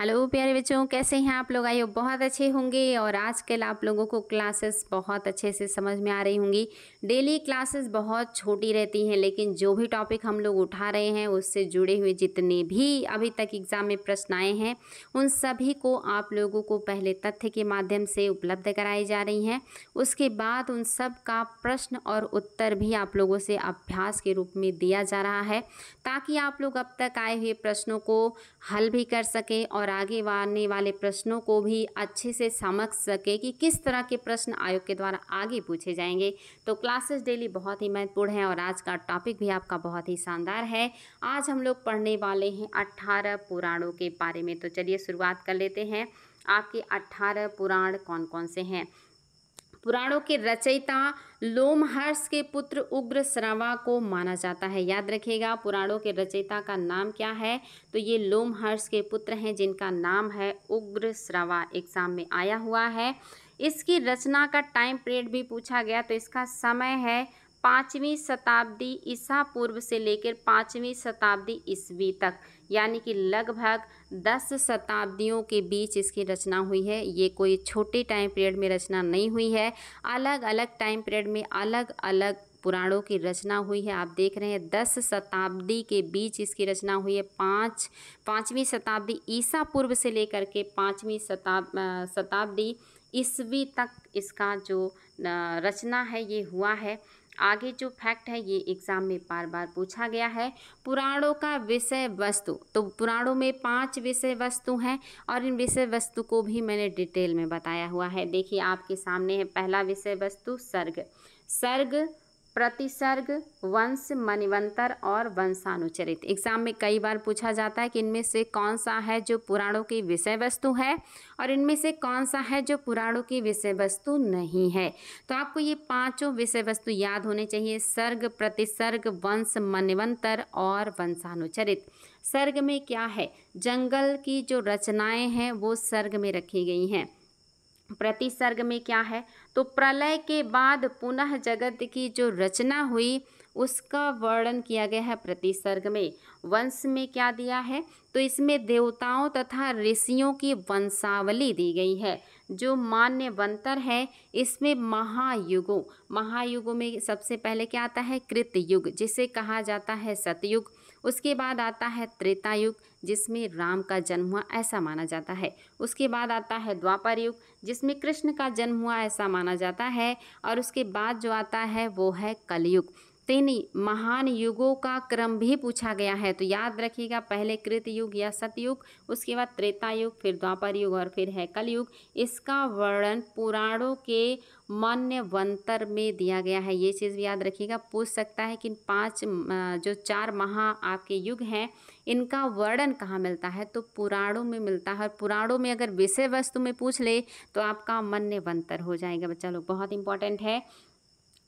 hello प्यारे बच्चों कैसे हैं आप लोग आइए बहुत अच्छे होंगे और आजकल आप लोगों को क्लासेस बहुत अच्छे से समझ में आ रही होंगी डेली क्लासेस बहुत छोटी रहती हैं लेकिन जो भी टॉपिक हम लोग उठा रहे हैं उससे जुड़े हुए जितने भी अभी तक एग्ज़ाम में प्रश्न आए हैं उन सभी को आप लोगों को पहले तथ्य के माध्यम से उपलब्ध कराई जा रही हैं उसके बाद उन सब का प्रश्न और उत्तर भी आप लोगों से अभ्यास के रूप में दिया जा रहा है ताकि आप लोग अब तक आए हुए प्रश्नों को हल भी कर सकें और आगे आने वाले प्रश्नों को भी अच्छे से समझ सके कि किस तरह के प्रश्न आयोग के द्वारा आगे पूछे जाएंगे तो क्लासेस डेली बहुत ही महत्वपूर्ण है और आज का टॉपिक भी आपका बहुत ही शानदार है आज हम लोग पढ़ने वाले हैं अट्ठारह पुराणों के बारे में तो चलिए शुरुआत कर लेते हैं आपके अट्ठारह पुराण कौन कौन से हैं पुराणों के रचयिता लोमहर्ष के पुत्र उग्र श्रवा को माना जाता है याद रखिएगा पुराणों के रचयिता का नाम क्या है तो ये लोमहर्ष के पुत्र हैं जिनका नाम है उग्र श्रवा एग्जाम में आया हुआ है इसकी रचना का टाइम पीरियड भी पूछा गया तो इसका समय है पाँचवीं शताब्दी ईसा पूर्व से लेकर पाँचवीं शताब्दी ईस्वी तक यानी कि लगभग दस शताब्दियों के बीच इसकी रचना हुई है ये कोई छोटे टाइम पीरियड में रचना नहीं हुई है अलग अलग टाइम पीरियड में अलग अलग पुराणों की रचना हुई है आप देख रहे हैं दस शताब्दी के बीच इसकी रचना हुई है पाँच पाँचवीं शताब्दी ईसा पूर्व से लेकर के पाँचवीं शताब शताब्दी ईस्वी तक इसका जो रचना है ये हुआ है आगे जो फैक्ट है ये एग्जाम में बार बार पूछा गया है पुराणों का विषय वस्तु तो पुराणों में पांच विषय वस्तु हैं और इन विषय वस्तु को भी मैंने डिटेल में बताया हुआ है देखिए आपके सामने है पहला विषय वस्तु सर्ग सर्ग प्रतिसर्ग वंश मनिवंतर और वंशानुचरित एग्जाम में कई बार पूछा जाता है कि इनमें से कौन सा है जो पुराणों की विषय वस्तु है और इनमें से कौन सा है जो पुराणों की विषय वस्तु नहीं है तो आपको ये पांचों विषय वस्तु याद होने चाहिए सर्ग प्रतिसर्ग वंश मनिवंतर और वंशानुचरित सर्ग में क्या है जंगल की जो रचनाएँ हैं वो सर्ग में रखी गई हैं प्रतिसर्ग में क्या है तो प्रलय के बाद पुनः जगत की जो रचना हुई उसका वर्णन किया गया है प्रतिसर्ग में वंश में क्या दिया है तो इसमें देवताओं तथा ऋषियों की वंशावली दी गई है जो मान्य वंतर है इसमें महायुगों महायुगों में सबसे पहले क्या आता है कृत युग जिसे कहा जाता है सतयुग उसके बाद आता है त्रेता युग जिसमें राम का जन्म हुआ ऐसा माना जाता है उसके बाद आता है द्वापर युग जिसमें कृष्ण का जन्म हुआ ऐसा माना जाता है और उसके बाद जो आता है वो है कलयुग तीन महान युगों का क्रम भी पूछा गया है तो याद रखिएगा पहले कृत युग या सतयुग उसके बाद त्रेता युग फिर द्वापर युग और फिर है कल युग इसका वर्णन पुराणों के वंतर में दिया गया है ये चीज़ भी याद रखिएगा पूछ सकता है कि इन पाँच जो चार महा आपके युग हैं इनका वर्णन कहाँ मिलता है तो पुराणों में मिलता है और पुराणों में अगर विषय वस्तु में पूछ ले तो आपका बंतर हो जाएगा बच्चा लोग बहुत इंपॉर्टेंट है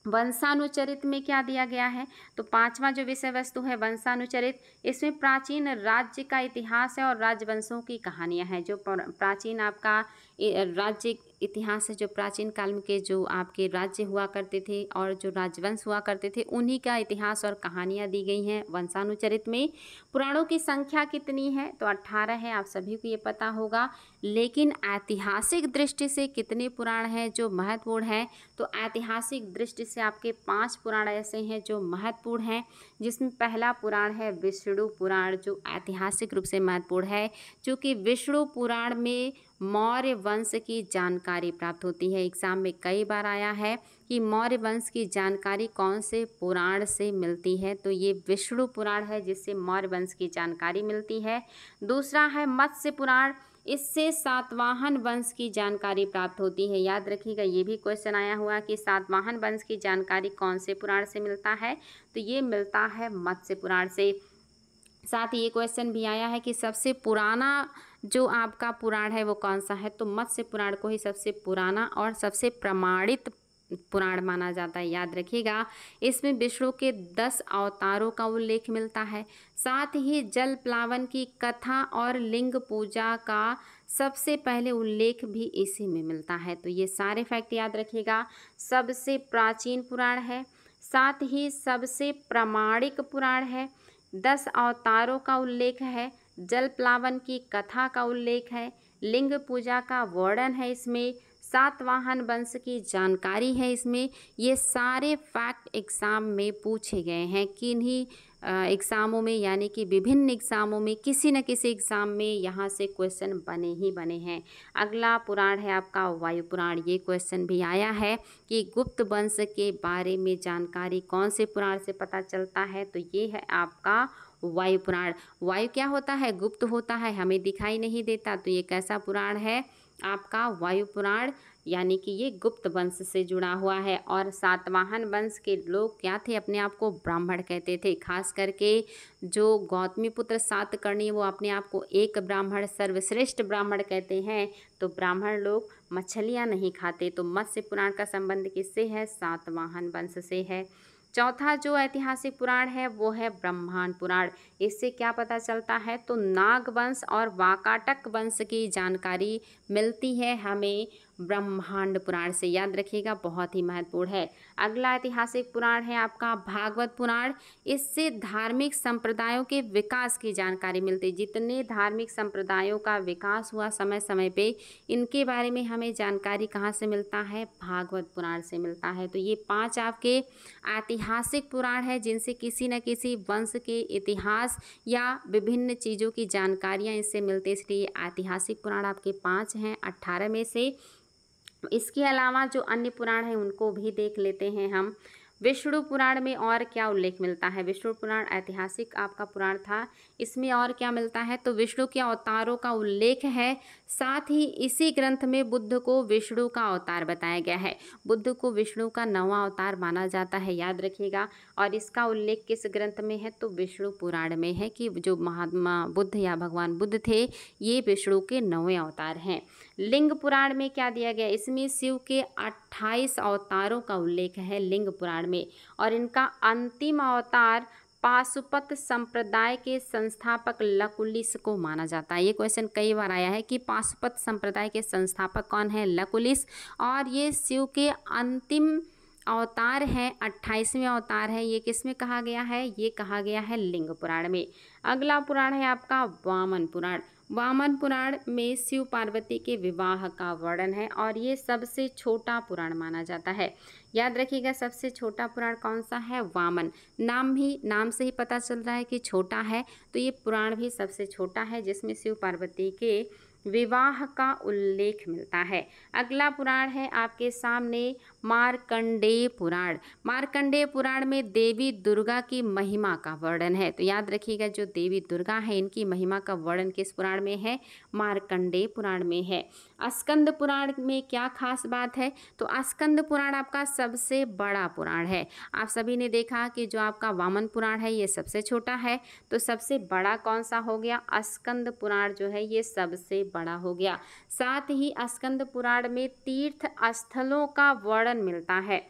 वंशानुचरित में क्या दिया गया है तो पांचवा जो विषय वस्तु है वंशानुचरित इसमें प्राचीन राज्य का इतिहास है और राजवंशों की कहानियां हैं जो प्राचीन आपका राज्य इतिहास है जो प्राचीन काल के जो आपके राज्य हुआ करते थे और जो राजवंश हुआ करते थे उन्हीं का इतिहास और कहानियाँ दी गई हैं वंशानुचरित में पुराणों की संख्या कितनी है तो अट्ठारह है आप सभी को ये पता होगा लेकिन ऐतिहासिक दृष्टि से कितने पुराण हैं जो महत्वपूर्ण हैं तो ऐतिहासिक दृष्टि से आपके पाँच पुराण ऐसे हैं जो महत्वपूर्ण हैं जिसमें पहला पुराण है विष्णु पुराण जो ऐतिहासिक रूप से महत्वपूर्ण है चूँकि विष्णु पुराण में मौर्य वंश की जानकारी जानकारी प्राप्त होती है एग्जाम में कई बार आया है कि मौर्य वंश की जानकारी कौन से पुराण से मिलती है तो ये विष्णु पुराण है जिससे मौर्य वंश की जानकारी मिलती है दूसरा है मत्स्य पुराण इससे सातवाहन वंश की जानकारी प्राप्त होती है याद रखिएगा ये भी क्वेश्चन आया हुआ कि सातवाहन वंश की जानकारी कौन से पुराण से मिलता है तो ये मिलता है मत्स्य पुराण से साथ ही ये क्वेश्चन भी आया है कि सबसे पुराना जो आपका पुराण है वो कौन सा है तो मत्स्य पुराण को ही सबसे पुराना और सबसे प्रमाणित पुराण माना जाता है याद रखिएगा इसमें विष्णु के दस अवतारों का उल्लेख मिलता है साथ ही जल प्लावन की कथा और लिंग पूजा का सबसे पहले उल्लेख भी इसी में मिलता है तो ये सारे फैक्ट याद रखिएगा सबसे प्राचीन पुराण है साथ ही सबसे प्रामाणिक पुराण है दस अवतारों का उल्लेख है जलप्लावन की कथा का उल्लेख है लिंग पूजा का वर्णन है इसमें सातवाहन वंश की जानकारी है इसमें ये सारे फैक्ट एग्ज़ाम में पूछे गए हैं किन्हीं एग्ज़ामों में यानी कि विभिन्न एग्ज़ामों में किसी न किसी एग्ज़ाम में यहाँ से क्वेश्चन बने ही बने हैं अगला पुराण है आपका वायु पुराण ये क्वेश्चन भी आया है कि गुप्त वंश के बारे में जानकारी कौन से पुराण से पता चलता है तो ये है आपका वायु पुराण वायु क्या होता है गुप्त होता है हमें दिखाई नहीं देता तो ये कैसा पुराण है आपका वायु पुराण यानी कि ये गुप्त वंश से जुड़ा हुआ है और सातवाहन वंश के लोग क्या थे अपने आप को ब्राह्मण कहते थे खास करके जो गौतमी पुत्र सातकर्णी वो अपने आप को एक ब्राह्मण सर्वश्रेष्ठ ब्राह्मण कहते हैं तो ब्राह्मण लोग मछलियाँ नहीं खाते तो मत्स्य पुराण का संबंध किससे है सातवाहन वंश से है चौथा जो ऐतिहासिक पुराण है वो है ब्रह्मांड पुराण इससे क्या पता चलता है तो नाग वंश और वाकाटक वंश की जानकारी मिलती है हमें ब्रह्मांड पुराण से याद रखिएगा बहुत ही महत्वपूर्ण है अगला ऐतिहासिक पुराण है आपका भागवत पुराण इससे धार्मिक संप्रदायों के विकास की जानकारी मिलती जितने धार्मिक संप्रदायों का विकास हुआ समय समय पे इनके बारे में हमें जानकारी कहाँ से मिलता है भागवत पुराण से मिलता है तो ये पांच आपके ऐतिहासिक पुराण है जिनसे किसी न किसी वंश के इतिहास या विभिन्न चीज़ों की जानकारियाँ इससे मिलती इसलिए ऐतिहासिक पुराण आपके पाँच हैं अट्ठारह में से इसके अलावा जो अन्य पुराण हैं उनको भी देख लेते हैं हम विष्णु पुराण में और क्या उल्लेख मिलता है विष्णु पुराण ऐतिहासिक आपका पुराण था इसमें और क्या मिलता है तो विष्णु के अवतारों का उल्लेख है साथ ही इसी ग्रंथ में बुद्ध को विष्णु का अवतार बताया गया है बुद्ध को विष्णु का नवा अवतार माना जाता है याद रखिएगा और इसका उल्लेख किस ग्रंथ में है तो विष्णु पुराण में है कि जो महात्मा बुद्ध या भगवान बुद्ध थे ये विष्णु के नवे अवतार हैं लिंग पुराण में क्या दिया गया इसमें शिव के अट्ठाईस अवतारों का उल्लेख है लिंग पुराण में और इनका अंतिम अवतार पाशुपत संप्रदाय के संस्थापक लकुलिस को माना जाता है ये क्वेश्चन कई बार आया है कि पाशुपत संप्रदाय के संस्थापक कौन है लकुलिस और ये शिव के अंतिम अवतार है अट्ठाईसवें अवतार है ये किस में कहा गया है ये कहा गया है लिंग पुराण में अगला पुराण है आपका वामन पुराण वामन पुराण में शिव पार्वती के विवाह का वर्णन है और ये सबसे छोटा पुराण माना जाता है याद रखिएगा सबसे छोटा पुराण कौन सा है वामन नाम ही नाम से ही पता चल रहा है कि छोटा है तो ये पुराण भी सबसे छोटा है जिसमें शिव पार्वती के विवाह का उल्लेख मिलता है अगला पुराण है आपके सामने मार्कंडेय पुराण मार्कंडेय पुराण में देवी दुर्गा की महिमा का वर्णन है तो याद रखिएगा जो देवी दुर्गा है इनकी महिमा का वर्णन किस पुराण में है मार्कंडेय पुराण में है अस्कंद पुराण में क्या खास बात है तो अस्कंद पुराण आपका सबसे बड़ा पुराण है आप सभी ने देखा कि जो आपका वामन पुराण है ये सबसे छोटा है तो सबसे बड़ा कौन सा हो गया अस्कंद पुराण जो है ये सबसे बड़ा हो गया साथ ही अस्कंद पुराण में तीर्थ स्थलों का वर्णन वर्णन मिलता है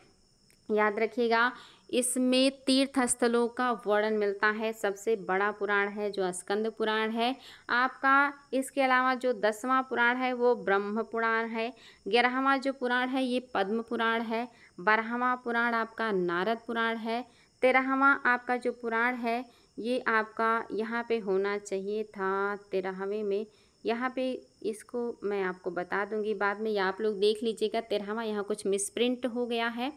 याद रखिएगा इसमें तीर्थ स्थलों का वर्णन मिलता है सबसे बड़ा पुराण है जो स्कंद पुराण है आपका इसके अलावा जो दसवां पुराण है वो ब्रह्म पुराण है ग्यारहवा जो पुराण है ये पद्म पुराण है बारहवा पुराण आपका नारद पुराण है तेरहवा आपका जो पुराण है ये आपका यहाँ पे होना चाहिए था तेरहवें में यहाँ पे इसको मैं आपको बता दूंगी बाद में या आप लोग देख लीजिएगा तेरहवा यहाँ कुछ मिसप्रिंट हो गया है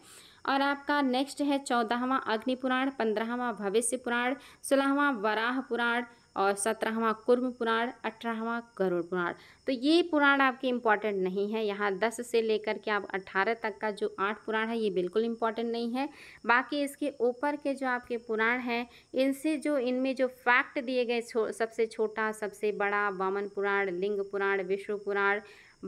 और आपका नेक्स्ट है चौदहवा अग्निपुराण पंद्रहवा भविष्य पुराण सोलहवा वराह पुराण और सत्रहवा कुर्म पुराण अठारहवा गरुड़ पुराण तो ये पुराण आपके इम्पॉर्टेंट नहीं है यहाँ दस से लेकर के आप अट्ठारह तक का जो आठ पुराण है ये बिल्कुल इम्पॉर्टेंट नहीं है बाकी इसके ऊपर के जो आपके पुराण हैं इनसे जो इनमें जो फैक्ट दिए गए छो, सबसे छोटा सबसे बड़ा वामन पुराण लिंग पुराण विष्णु पुराण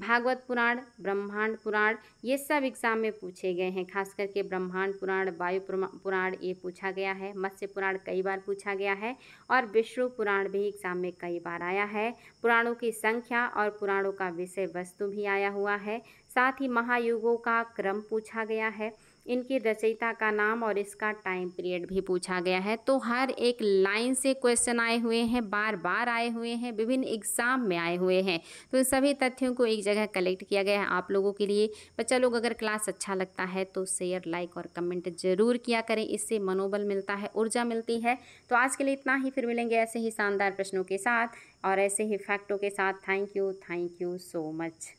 भागवत पुराण ब्रह्मांड पुराण ये सब एग्जाम में पूछे गए हैं खास करके ब्रह्मांड पुराण वायु पुराण ये पूछा गया है मत्स्य पुराण कई बार पूछा गया है और विष्णु पुराण भी एग्जाम में कई बार आया है पुराणों की संख्या और पुराणों का विषय वस्तु भी आया हुआ है साथ ही महायुगों का क्रम पूछा गया है इनकी रचयिता का नाम और इसका टाइम पीरियड भी पूछा गया है तो हर एक लाइन से क्वेश्चन आए हुए हैं बार बार आए हुए हैं विभिन्न एग्जाम में आए हुए हैं तो इन सभी तथ्यों को एक जगह कलेक्ट किया गया है आप लोगों के लिए बच्चा लोग अगर क्लास अच्छा लगता है तो शेयर लाइक और कमेंट जरूर किया करें इससे मनोबल मिलता है ऊर्जा मिलती है तो आज के लिए इतना ही फिर मिलेंगे ऐसे ही शानदार प्रश्नों के साथ और ऐसे ही फैक्टों के साथ thank you thank you so much